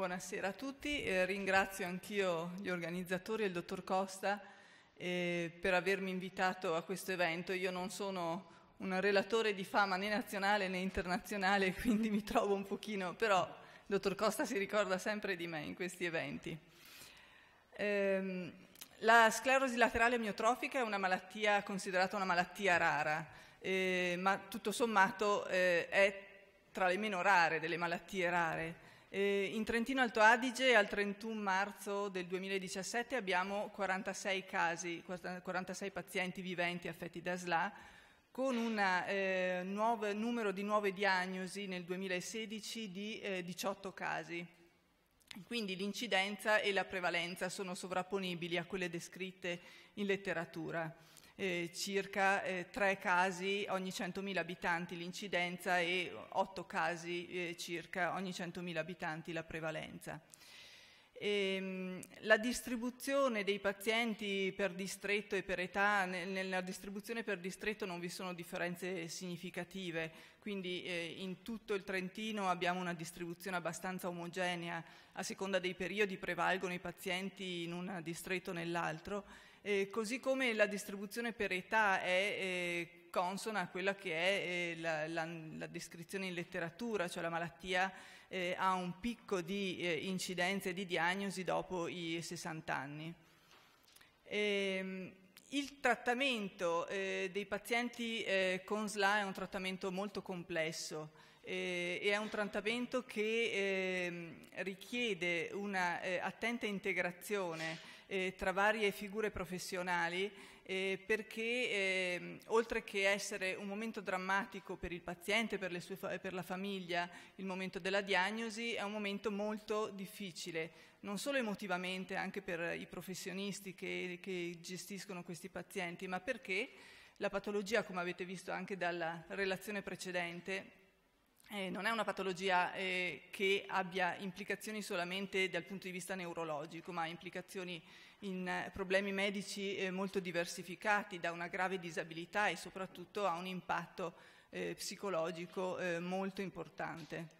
Buonasera a tutti, eh, ringrazio anch'io gli organizzatori e il dottor Costa eh, per avermi invitato a questo evento. Io non sono un relatore di fama né nazionale né internazionale, quindi mi trovo un pochino, però il dottor Costa si ricorda sempre di me in questi eventi. Ehm, la sclerosi laterale amiotrofica è una malattia considerata una malattia rara, eh, ma tutto sommato eh, è tra le meno rare delle malattie rare. Eh, in Trentino Alto Adige al 31 marzo del 2017 abbiamo 46 casi, 46 pazienti viventi affetti da SLA, con un eh, numero di nuove diagnosi nel 2016 di eh, 18 casi. Quindi l'incidenza e la prevalenza sono sovrapponibili a quelle descritte in letteratura eh, circa eh, 3 casi ogni 100.000 abitanti l'incidenza e 8 casi eh, circa ogni 100.000 abitanti la prevalenza. E, ehm, la distribuzione dei pazienti per distretto e per età, nella distribuzione per distretto non vi sono differenze significative, quindi eh, in tutto il Trentino abbiamo una distribuzione abbastanza omogenea, a seconda dei periodi prevalgono i pazienti in un distretto o nell'altro eh, così come la distribuzione per età è eh, consona a quella che è eh, la, la, la, descrizione in letteratura, cioè la malattia eh, ha un picco di incidenza e di diagnosi dopo i 60 anni. Ehm, il trattamento eh, dei pazienti eh, con SLA è un trattamento molto complesso eh, e è un trattamento che ehm, richiede un'attenta integrazione eh, tra varie figure professionali eh, perché eh, oltre che essere un momento drammatico per il paziente, per, sue, per la famiglia, il momento della diagnosi è un momento molto difficile, non solo emotivamente anche per i professionisti che, che gestiscono questi pazienti, ma perché la patologia, come avete visto anche dalla relazione precedente, eh, non è una patologia eh, che abbia implicazioni solamente dal punto di vista neurologico, ma ha implicazioni in eh, problemi medici eh, molto diversificati, da una grave disabilità e soprattutto ha un impatto eh, psicologico eh, molto importante.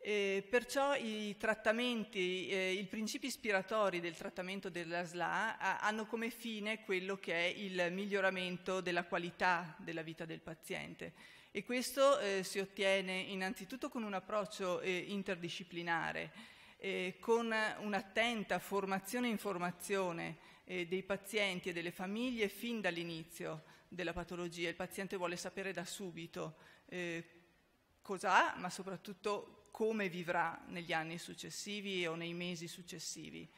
Eh, perciò i trattamenti, eh, i principi ispiratori del trattamento della SLA a, hanno come fine quello che è il miglioramento della qualità della vita del paziente e questo eh, si ottiene innanzitutto con un approccio eh, interdisciplinare, eh, con un'attenta formazione e informazione eh, dei pazienti e delle famiglie fin dall'inizio della patologia. Il paziente vuole sapere da subito cosa ha, ma soprattutto come vivrà negli anni successivi o nei mesi successivi.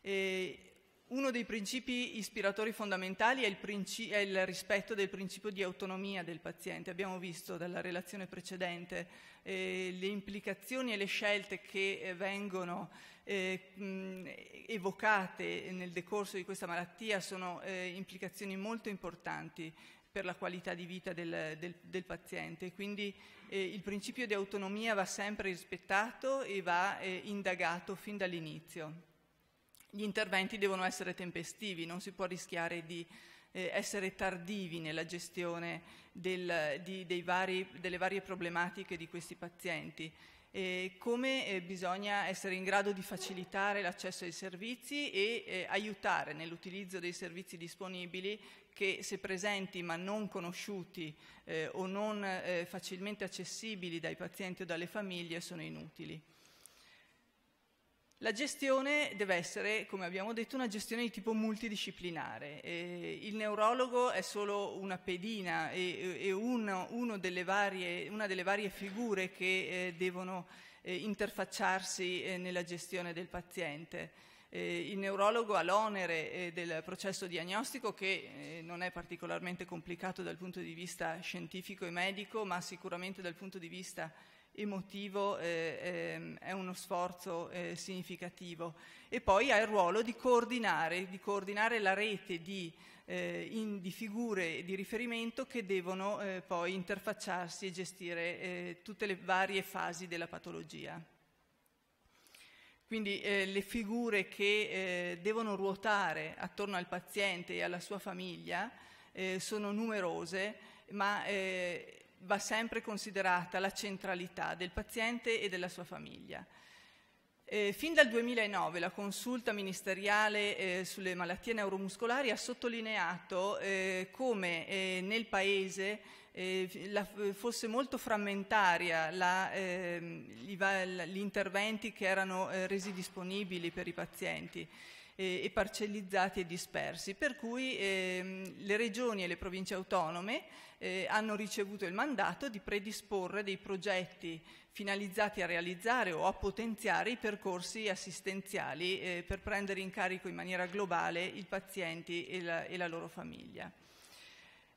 E uno dei principi ispiratori fondamentali è il, princi- è il, rispetto del principio di autonomia del paziente. Abbiamo visto dalla relazione precedente eh, le implicazioni e le scelte che eh, vengono eh, mh, evocate nel decorso di questa malattia sono eh, implicazioni molto importanti per la qualità di vita del, del, del paziente. Quindi eh, il principio di autonomia va sempre rispettato e va eh, indagato fin dall'inizio. Gli interventi devono essere tempestivi, non si può rischiare di eh, essere tardivi nella gestione del, di, vari, delle varie problematiche di questi pazienti. Eh, come eh, bisogna essere in grado di facilitare l'accesso ai servizi e eh, aiutare nell'utilizzo dei servizi disponibili che se presenti ma non conosciuti eh, o non eh, facilmente accessibili dai pazienti o dalle famiglie sono inutili. La gestione deve essere, come abbiamo detto, una gestione di tipo multidisciplinare. Eh, il neurologo è solo una pedina e, e uno, uno delle varie, una delle varie figure che eh, devono eh, interfacciarsi eh, nella gestione del paziente eh, il neurologo ha l'onere eh, del processo diagnostico che eh, non è particolarmente complicato dal punto di vista scientifico e medico, ma sicuramente dal punto di vista emotivo eh, ehm, è uno sforzo eh, significativo. E poi ha il ruolo di coordinare, di coordinare la rete di, eh, in, di, figure di riferimento che devono poi interfacciarsi e gestire tutte le varie fasi della patologia. Quindi eh, le figure che eh, devono ruotare attorno al paziente e alla sua famiglia eh, sono numerose, ma eh, va sempre considerata la centralità del paziente e della sua famiglia. Eh, fin dal 2009 la consulta ministeriale eh, sulle malattie neuromuscolari ha sottolineato eh, come eh, nel Paese eh, la, fosse molto frammentaria la, eh, gli, interventi che erano eh, resi disponibili per i pazienti e parcellizzati e dispersi, per cui ehm, le regioni e le province autonome eh, hanno ricevuto il mandato di predisporre dei progetti finalizzati a realizzare o a potenziare i percorsi assistenziali eh, per prendere in carico in maniera globale i pazienti e la, e la loro famiglia.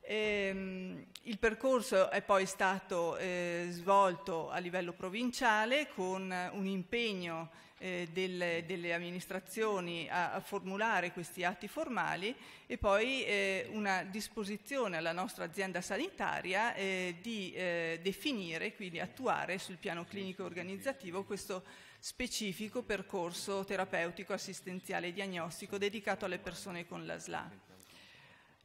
Ehm, il percorso è poi stato eh, svolto a livello provinciale con un impegno eh, delle, delle, amministrazioni a, a, formulare questi atti formali e poi eh, una disposizione alla nostra azienda sanitaria eh, di eh, definire, quindi attuare sul piano clinico organizzativo questo specifico percorso terapeutico assistenziale e diagnostico dedicato alle persone con la SLA.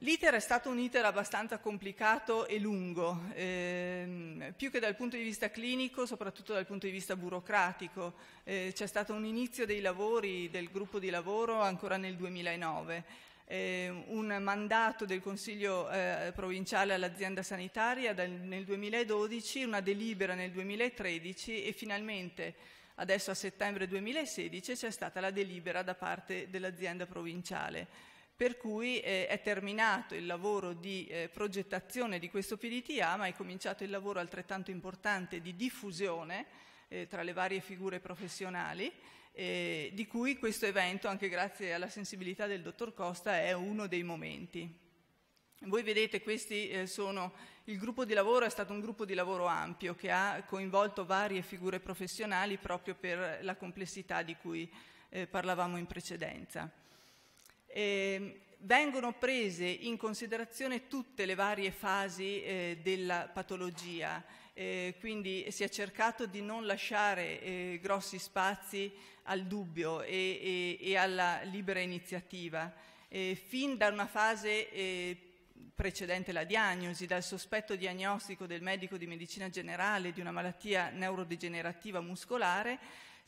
L'iter è stato un iter abbastanza complicato e lungo, ehm, più che dal punto di vista clinico, soprattutto dal punto di vista burocratico. Eh, c'è stato un inizio dei lavori del gruppo di lavoro ancora nel 2009, eh, un mandato del Consiglio eh, provinciale all'azienda sanitaria dal, nel 2012, una delibera nel 2013 e finalmente adesso a settembre 2016 c'è stata la delibera da parte dell'azienda provinciale per cui eh, è terminato il lavoro di eh, progettazione di questo PDTA, ma è cominciato il lavoro altrettanto importante di diffusione eh, tra le varie figure professionali, eh, di cui questo evento, anche grazie alla sensibilità del dottor Costa, è uno dei momenti. Voi vedete, questi eh, sono il gruppo di lavoro, è stato un gruppo di lavoro ampio che ha coinvolto varie figure professionali proprio per la complessità di cui eh, parlavamo in precedenza eh, vengono prese in considerazione tutte le varie fasi eh, della patologia, eh, quindi si è cercato di non lasciare eh, grossi spazi al dubbio e, e, e alla libera iniziativa, eh, fin da una fase eh, precedente la diagnosi, dal sospetto diagnostico del medico di medicina generale di una malattia neurodegenerativa muscolare,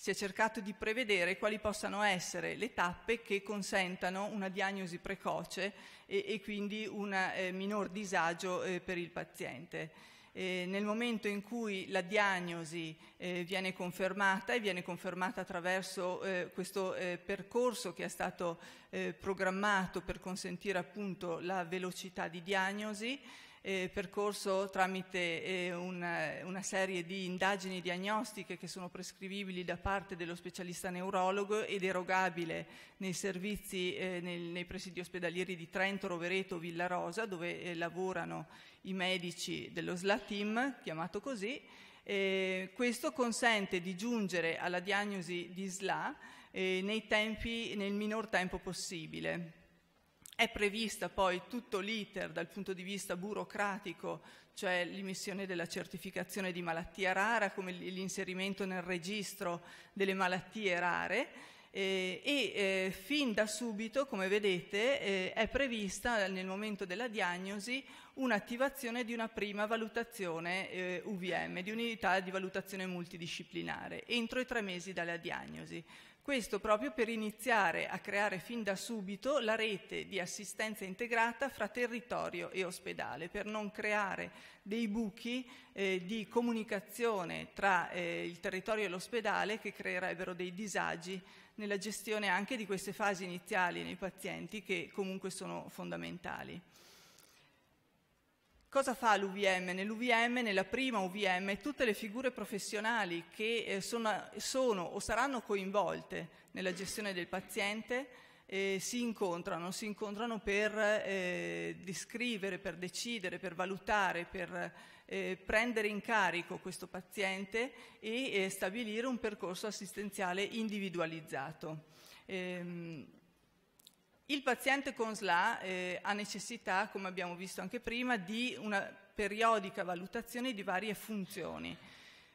si è cercato di prevedere quali possano essere le tappe che consentano una diagnosi precoce e, e quindi un eh, minor disagio eh, per il paziente. Eh, nel momento in cui la diagnosi eh, viene confermata e viene confermata attraverso eh, questo eh, percorso che è stato eh, programmato per consentire appunto la velocità di diagnosi, eh, percorso tramite eh, una, eh, una, serie di indagini diagnostiche che sono prescrivibili da parte dello specialista neurologo ed erogabile nei servizi, eh, nel, nei presidi ospedalieri di Trento, Rovereto, Villa Rosa, dove eh, lavorano i medici dello SLA team, chiamato così. Eh, questo consente di giungere alla diagnosi di SLA nei tempi, nel minor tempo possibile. È prevista poi tutto l'iter dal punto di vista burocratico, cioè l'emissione della certificazione di malattia rara, come l'inserimento nel registro delle malattie rare. Eh, e eh, fin da subito, come vedete, eh, è prevista nel momento della diagnosi un'attivazione di una prima valutazione eh, UVM, di un'unità di valutazione multidisciplinare, entro i tre mesi dalla diagnosi. Questo proprio per iniziare a creare fin da subito la rete di assistenza integrata fra territorio e ospedale, per non creare dei buchi eh, di comunicazione tra eh, il territorio e l'ospedale che creerebbero dei disagi nella gestione anche di queste fasi iniziali nei pazienti che comunque sono fondamentali. Cosa fa l'UVM? Nell'UVM, nella prima UVM, tutte le figure professionali che eh, sono, sono o saranno coinvolte nella gestione del paziente eh, si incontrano, si incontrano per eh, descrivere, per decidere, per valutare, per eh, prendere in carico questo paziente e eh, stabilire un percorso assistenziale individualizzato. Ehm, il paziente con SLA eh, ha necessità, come abbiamo visto anche prima, di una periodica valutazione di varie funzioni.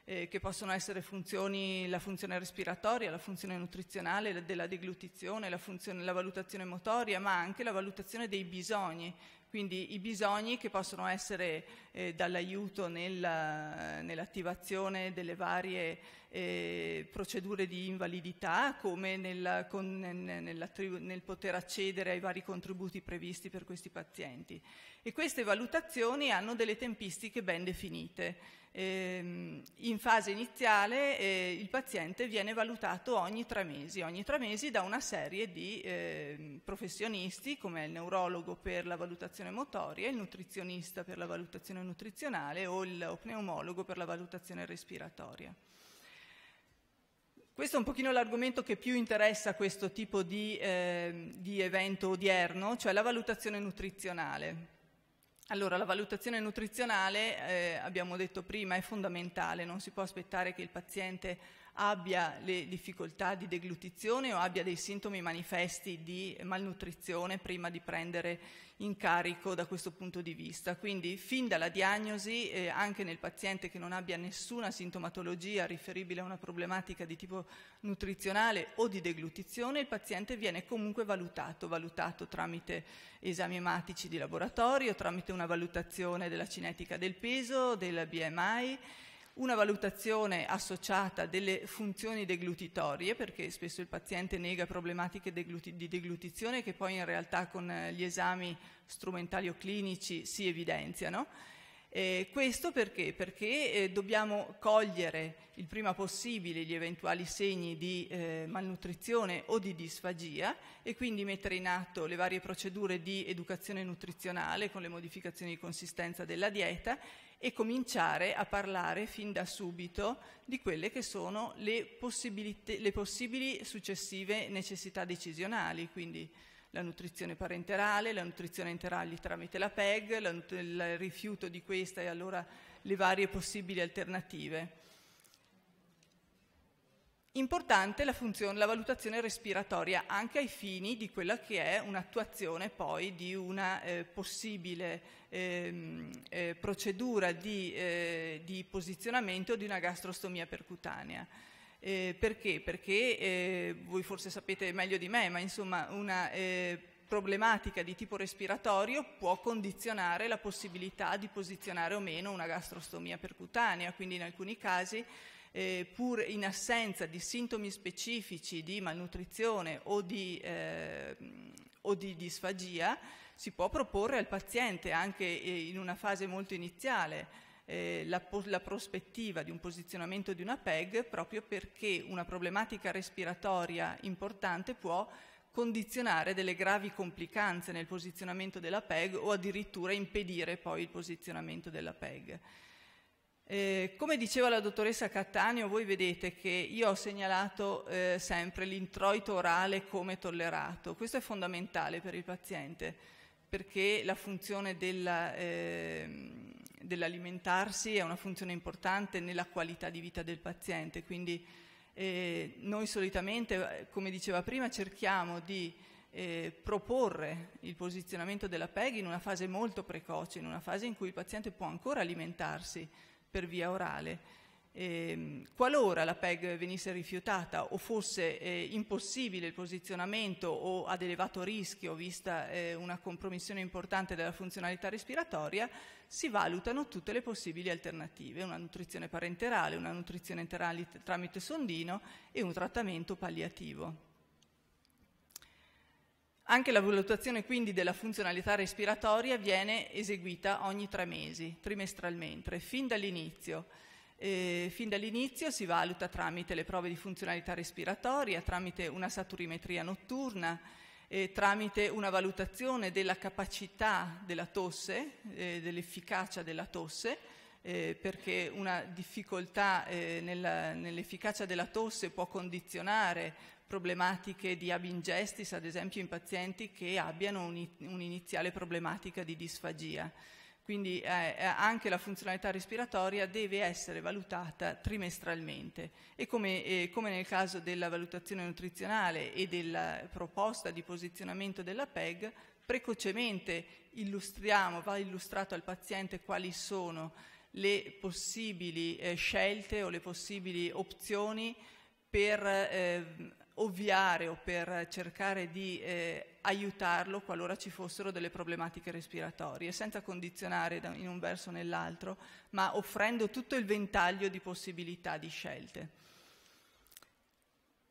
Eh, che possono essere funzioni, la funzione respiratoria, la funzione nutrizionale, la, della deglutizione, la, funzione, la valutazione motoria, ma anche la valutazione dei bisogni, quindi i bisogni che possono essere eh, dall'aiuto nella, nell'attivazione delle varie eh, procedure di invalidità, come nel, con, nel, nel poter accedere ai vari contributi previsti per questi pazienti. E queste valutazioni hanno delle tempistiche ben definite ehm, in fase iniziale eh, il paziente viene valutato ogni tre mesi, ogni tre mesi da una serie di eh, professionisti come il neurologo per la valutazione valutazione motoria, il nutrizionista per la valutazione nutrizionale o il pneumologo per la valutazione respiratoria. Questo è un pochino l'argomento che più interessa questo tipo di, eh, di evento odierno, cioè la valutazione nutrizionale. Allora, la valutazione nutrizionale, eh, abbiamo detto prima, è fondamentale, non si può aspettare che il paziente abbia le difficoltà di deglutizione o abbia dei sintomi manifesti di malnutrizione prima di prendere in carico da questo punto di vista. Quindi fin dalla diagnosi, eh, anche nel paziente che non abbia nessuna sintomatologia riferibile a una problematica di tipo nutrizionale o di deglutizione, il paziente viene comunque valutato, valutato tramite esami ematici di laboratorio, tramite una valutazione della cinetica del peso, del BMI una valutazione associata delle funzioni deglutitorie, perché spesso il paziente nega problematiche degluti di deglutizione che poi in realtà con eh, gli esami strumentali o clinici si evidenziano. Eh, questo perché? Perché eh, dobbiamo cogliere il prima possibile gli eventuali segni di eh, malnutrizione o di disfagia e quindi mettere in atto le varie procedure di educazione nutrizionale con le modificazioni di consistenza della dieta e cominciare a parlare fin da subito di quelle che sono le, le possibili successive necessità decisionali, quindi la nutrizione parenterale, la nutrizione enterale tramite la PEG, la, il rifiuto di questa e allora le varie possibili alternative. Importante la, funzione, la valutazione respiratoria anche ai fini di quella che è un'attuazione poi di una eh, possibile ehm, eh, procedura di, eh, di, posizionamento di una gastrostomia percutanea. Eh, perché? Perché eh, voi forse sapete meglio di me, ma insomma una eh, problematica di tipo respiratorio può condizionare la possibilità di posizionare o meno una gastrostomia percutanea, quindi in alcuni casi eh, pur in assenza di sintomi specifici di malnutrizione o di, eh, o di disfagia, si può proporre al paziente anche eh, in una fase molto iniziale. Eh, la, la, prospettiva di un posizionamento di una PEG proprio perché una problematica respiratoria importante può condizionare delle gravi complicanze nel posizionamento della PEG o addirittura impedire poi il posizionamento della PEG. Eh, come diceva la dottoressa Cattaneo, voi vedete che io ho segnalato eh, sempre l'introito orale come tollerato. Questo è fondamentale per il paziente perché la funzione della, eh, dell'alimentarsi è una funzione importante nella qualità di vita del paziente. Quindi eh, noi solitamente, come diceva prima, cerchiamo di eh, proporre il posizionamento della PEG in una fase molto precoce, in una fase in cui il paziente può ancora alimentarsi per via orale. Eh, qualora la PEG venisse rifiutata o fosse eh, impossibile il posizionamento o ad elevato rischio vista eh, una compromissione importante della funzionalità respiratoria, si valutano tutte le possibili alternative, una nutrizione parenterale, una nutrizione enterale tramite sondino e un trattamento palliativo. Anche la valutazione quindi della funzionalità respiratoria viene eseguita ogni tre mesi, trimestralmente, fin dall'inizio. Eh, fin dall'inizio si valuta tramite le prove di funzionalità respiratoria, tramite una saturimetria notturna, eh, tramite una valutazione della capacità della tosse, eh, dell'efficacia della tosse, eh, perché una difficoltà eh, nella, nell'efficacia della tosse può condizionare problematiche di abingestis, ad esempio in pazienti che abbiano un'iniziale problematica di disfagia. Quindi eh, eh, anche la funzionalità respiratoria deve essere valutata trimestralmente e come, eh, come, nel caso della valutazione nutrizionale e della proposta di posizionamento della PEG, precocemente illustriamo, va illustrato al paziente quali sono le possibili eh, scelte o le possibili opzioni per eh, ovviare o per cercare di eh, aiutarlo qualora ci fossero delle problematiche respiratorie, senza condizionare in un verso o nell'altro, ma offrendo tutto il ventaglio di possibilità, di scelte.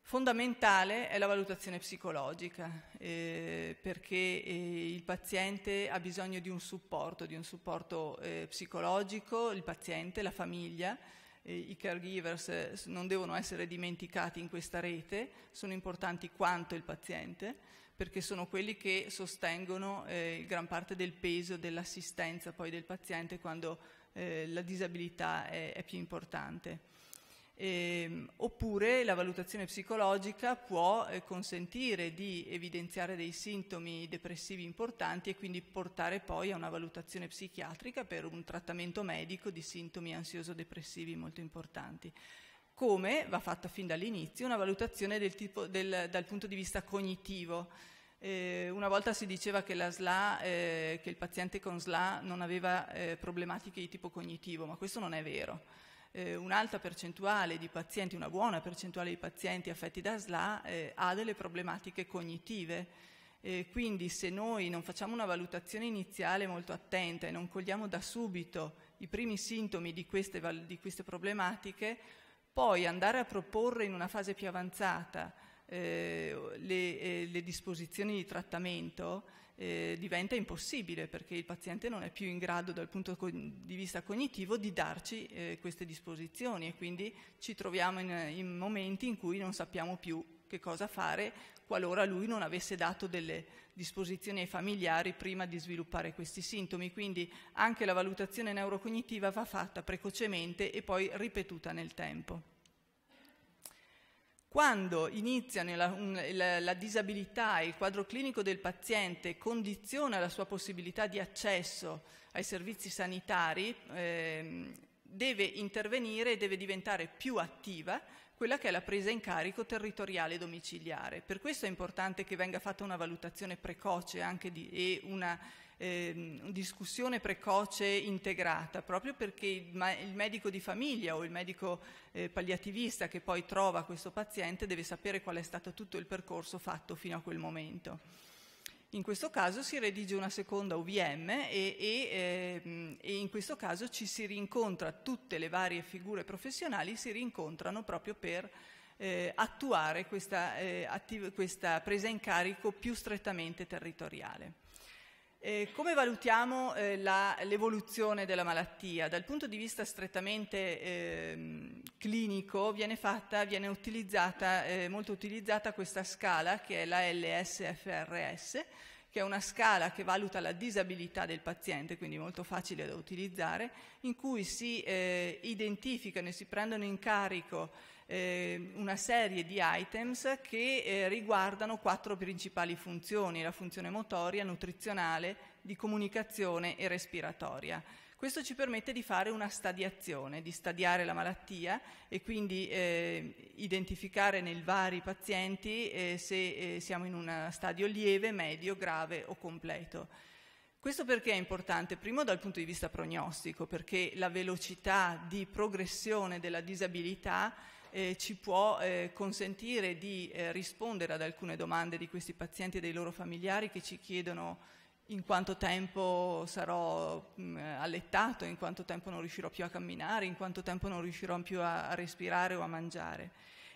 Fondamentale è la valutazione psicologica, eh, perché eh, il paziente ha bisogno di un supporto, di un supporto eh, psicologico, il paziente, la famiglia, eh, i caregivers eh, non devono essere dimenticati in questa rete, sono importanti quanto il paziente, perché sono quelli che sostengono eh, gran parte del peso dell'assistenza poi del paziente quando eh, la disabilità è, è più importante. Eh, oppure la valutazione psicologica può eh, consentire di evidenziare dei sintomi depressivi importanti e quindi portare poi a una valutazione psichiatrica per un trattamento medico di sintomi ansioso-depressivi molto importanti. Come va fatta fin dall'inizio una valutazione del tipo, del, dal punto di vista cognitivo. Eh, una volta si diceva che, SLA, eh, che, il paziente con SLA non aveva eh, problematiche di tipo cognitivo, ma questo non è vero eh, un'alta percentuale di pazienti, una buona percentuale di pazienti affetti da SLA eh, ha delle problematiche cognitive. Eh, quindi se noi non facciamo una valutazione iniziale molto attenta e non cogliamo da subito i primi sintomi di queste, di queste problematiche, poi andare a proporre in una fase più avanzata eh, le, eh, le, disposizioni di trattamento eh, diventa impossibile perché il paziente non è più in grado dal punto di vista cognitivo di darci eh, queste disposizioni e quindi ci troviamo in, in momenti in cui non sappiamo più che cosa fare qualora lui non avesse dato delle disposizioni ai familiari prima di sviluppare questi sintomi. Quindi anche la valutazione neurocognitiva va fatta precocemente e poi ripetuta nel tempo. Quando inizia la, la, la disabilità e il quadro clinico del paziente condiziona la sua possibilità di accesso ai servizi sanitari, ehm, deve intervenire e deve diventare più attiva quella che è la presa in carico territoriale domiciliare. Per questo è importante che venga fatta una valutazione precoce di, e una eh, discussione precoce integrata, proprio perché il, il, medico di famiglia o il medico eh, palliativista che poi trova questo paziente deve sapere qual è stato tutto il percorso fatto fino a quel momento. In questo caso si redige una seconda UVM e, e, eh, e in questo caso ci si rincontra, tutte le varie figure professionali si rincontrano proprio per eh, attuare questa, eh, questa, presa in carico più strettamente territoriale. Eh, come valutiamo eh, l'evoluzione della malattia? Dal punto di vista strettamente eh, clinico viene, fatta, viene utilizzata, eh, molto utilizzata questa scala che è la LSFRS, che è una scala che valuta la disabilità del paziente, quindi molto facile da utilizzare, in cui si eh, identificano e si prendono in carico eh, una serie di items che eh, riguardano quattro principali funzioni, la funzione motoria, nutrizionale, di comunicazione e respiratoria. Questo ci permette di fare una stadiazione, di stadiare la malattia e quindi eh, identificare nei vari pazienti eh, se eh, siamo in un stadio lieve, medio, grave o completo. Questo perché è importante? Primo dal punto di vista prognostico, perché la velocità di progressione della disabilità eh, ci può eh, consentire di eh, rispondere ad alcune domande di questi pazienti e dei loro familiari che ci chiedono in quanto tempo sarò mh, mm, allettato, in quanto tempo non riuscirò più a camminare, in quanto tempo non riuscirò più a, a respirare o a mangiare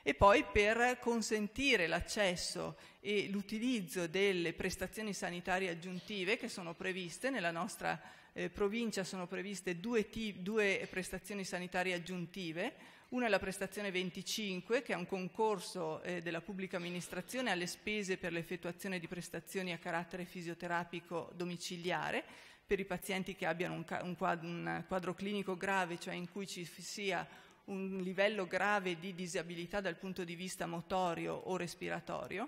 e poi per consentire l'accesso e l'utilizzo delle prestazioni sanitarie aggiuntive che sono previste nella nostra eh, provincia sono previste due, due prestazioni sanitarie aggiuntive una è la prestazione 25 che è un concorso eh, della pubblica amministrazione alle spese per l'effettuazione di prestazioni a carattere fisioterapico domiciliare per i pazienti che abbiano un, un, quadro, un quadro clinico grave cioè in cui ci sia un livello grave di disabilità dal punto di vista motorio o respiratorio,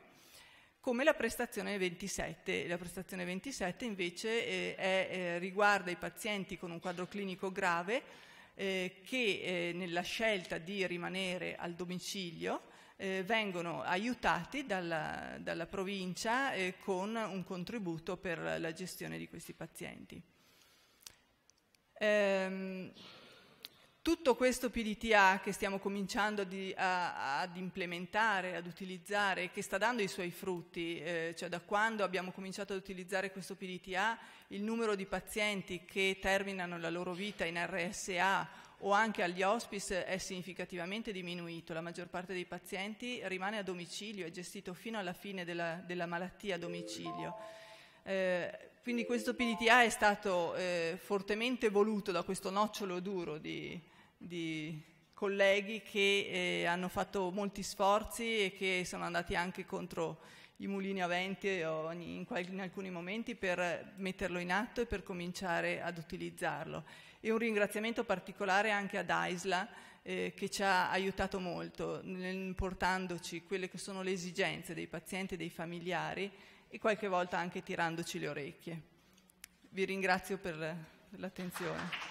come la prestazione 27. La prestazione 27 invece eh, è, eh, riguarda i pazienti con un quadro clinico grave eh, che eh, nella scelta di rimanere al domicilio eh, vengono aiutati dalla, dalla provincia eh, con un contributo per la gestione di questi pazienti. Ehm, tutto questo PDTA che stiamo cominciando di, a, ad implementare, ad utilizzare, che sta dando i suoi frutti, eh, cioè da quando abbiamo cominciato ad utilizzare questo PDTA, il numero di pazienti che terminano la loro vita in RSA o anche agli hospice è significativamente diminuito. La maggior parte dei pazienti rimane a domicilio, è gestito fino alla fine della, della malattia a domicilio. Eh, quindi questo PDTA è stato eh, fortemente voluto da questo nocciolo duro di, di colleghi che eh, hanno fatto molti sforzi e che sono andati anche contro i mulini a venti eh, in, in, alcuni momenti per metterlo in atto e per cominciare ad utilizzarlo. E un ringraziamento particolare anche ad Aisla eh, che ci ha aiutato molto portandoci quelle che sono le esigenze dei pazienti e dei familiari e qualche volta anche tirandoci le orecchie. Vi ringrazio per l'attenzione.